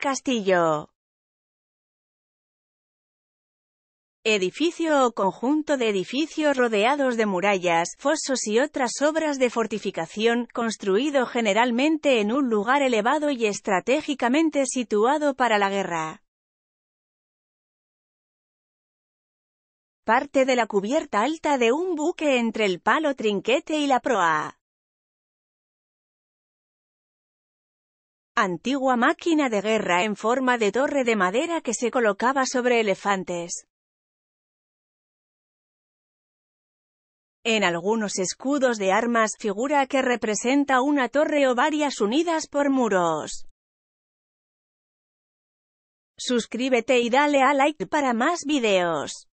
Castillo. Edificio o conjunto de edificios rodeados de murallas, fosos y otras obras de fortificación, construido generalmente en un lugar elevado y estratégicamente situado para la guerra. Parte de la cubierta alta de un buque entre el palo trinquete y la proa. antigua máquina de guerra en forma de torre de madera que se colocaba sobre elefantes. En algunos escudos de armas figura que representa una torre o varias unidas por muros. Suscríbete y dale a like para más videos.